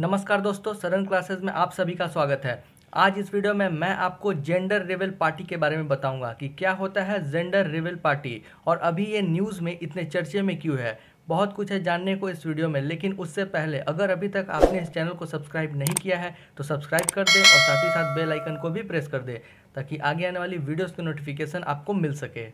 नमस्कार दोस्तों सरन क्लासेस में आप सभी का स्वागत है आज इस वीडियो में मैं आपको जेंडर रिवेल पार्टी के बारे में बताऊंगा कि क्या होता है जेंडर रिवेल पार्टी और अभी ये न्यूज़ में इतने चर्चे में क्यों है बहुत कुछ है जानने को इस वीडियो में लेकिन उससे पहले अगर अभी तक आपने इस चैनल को सब्सक्राइब नहीं किया है तो सब्सक्राइब कर दें और साथ ही साथ बेलाइकन को भी प्रेस कर दें ताकि आगे आने वाली वीडियोज़ की नोटिफिकेशन आपको मिल सके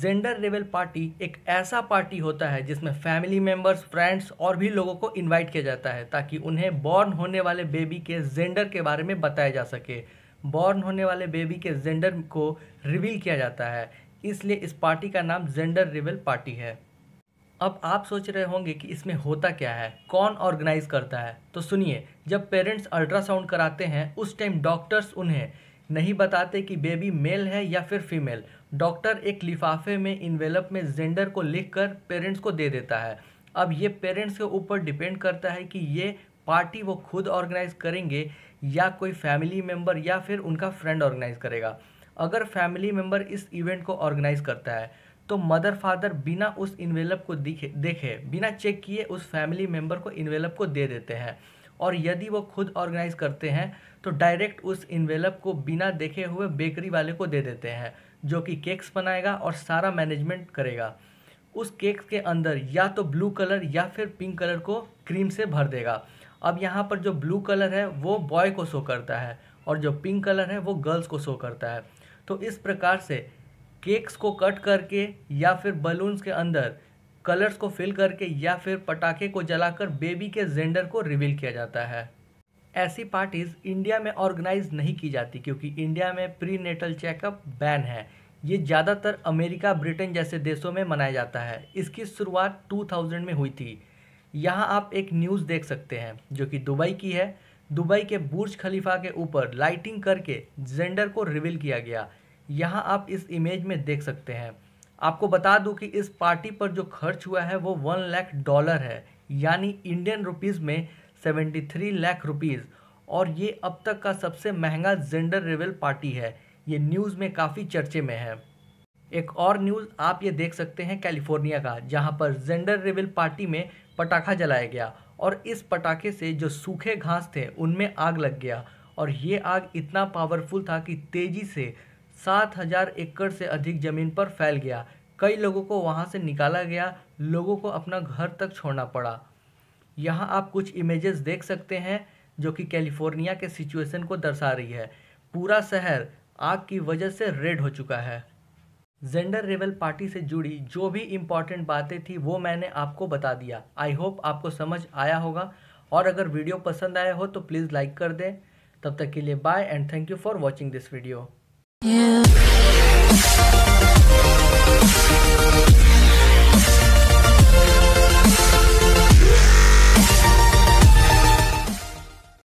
जेंडर रिवेल पार्टी एक ऐसा पार्टी होता है जिसमें फैमिली मेम्बर्स फ्रेंड्स और भी लोगों को इनवाइट किया जाता है ताकि उन्हें बॉर्न होने वाले बेबी के जेंडर के बारे में बताया जा सके बॉर्न होने वाले बेबी के जेंडर को रिवील किया जाता है इसलिए इस पार्टी का नाम जेंडर रिवेल पार्टी है अब आप सोच रहे होंगे कि इसमें होता क्या है कौन ऑर्गेनाइज करता है तो सुनिए जब पेरेंट्स अल्ट्रासाउंड कराते हैं उस टाइम डॉक्टर्स उन्हें नहीं बताते कि बेबी मेल है या फिर फीमेल डॉक्टर एक लिफाफे में इन्वेलप में जेंडर को लिखकर पेरेंट्स को दे देता है अब ये पेरेंट्स के ऊपर डिपेंड करता है कि ये पार्टी वो खुद ऑर्गेनाइज करेंगे या कोई फैमिली मेम्बर या फिर उनका फ्रेंड ऑर्गेनाइज करेगा अगर फैमिली मेम्बर इस इवेंट को ऑर्गेनाइज करता है तो मदर फादर बिना उस इन्वेलप को दिखे देखे बिना चेक किए उस फैमिली मेम्बर को इन्वेलप को दे देते हैं और यदि वो खुद ऑर्गेनाइज करते हैं तो डायरेक्ट उस इन्वेलप को बिना देखे हुए बेकरी वाले को दे देते हैं जो कि केक्स बनाएगा और सारा मैनेजमेंट करेगा उस केक्स के अंदर या तो ब्लू कलर या फिर पिंक कलर को क्रीम से भर देगा अब यहाँ पर जो ब्लू कलर है वो बॉय को शो करता है और जो पिंक कलर है वो गर्ल्स को शो करता है तो इस प्रकार से केक्स को कट करके या फिर बलून्स के अंदर कलर्स को फिल करके या फिर पटाखे को जलाकर बेबी के जेंडर को रिवील किया जाता है ऐसी पार्टीज़ इंडिया में ऑर्गेनाइज नहीं की जाती क्योंकि इंडिया में प्री नेटल चेकअप बैन है ये ज़्यादातर अमेरिका ब्रिटेन जैसे देशों में मनाया जाता है इसकी शुरुआत 2000 में हुई थी यहाँ आप एक न्यूज़ देख सकते हैं जो कि दुबई की है दुबई के बुर्ज खलीफा के ऊपर लाइटिंग करके जेंडर को रिवील किया गया यहाँ आप इस इमेज में देख सकते हैं आपको बता दूं कि इस पार्टी पर जो खर्च हुआ है वो वन लाख डॉलर है यानी इंडियन रुपीज़ में सेवेंटी थ्री लाख रुपीज़ और ये अब तक का सबसे महंगा जेंडर रिवेल पार्टी है ये न्यूज़ में काफ़ी चर्चे में है एक और न्यूज़ आप ये देख सकते हैं कैलिफोर्निया का जहाँ पर जेंडर रिवेल पार्टी में पटाखा जलाया गया और इस पटाखे से जो सूखे घास थे उनमें आग लग गया और ये आग इतना पावरफुल था कि तेज़ी से सात हजार एकड़ से अधिक जमीन पर फैल गया कई लोगों को वहाँ से निकाला गया लोगों को अपना घर तक छोड़ना पड़ा यहाँ आप कुछ इमेजेस देख सकते हैं जो कि कैलिफोर्निया के सिचुएशन को दर्शा रही है पूरा शहर आग की वजह से रेड हो चुका है जेंडर रेबल पार्टी से जुड़ी जो भी इम्पॉर्टेंट बातें थी वो मैंने आपको बता दिया आई होप आपको समझ आया होगा और अगर वीडियो पसंद आया हो तो प्लीज़ लाइक कर दें तब तक के लिए bye and thank you for watching this video Yeah.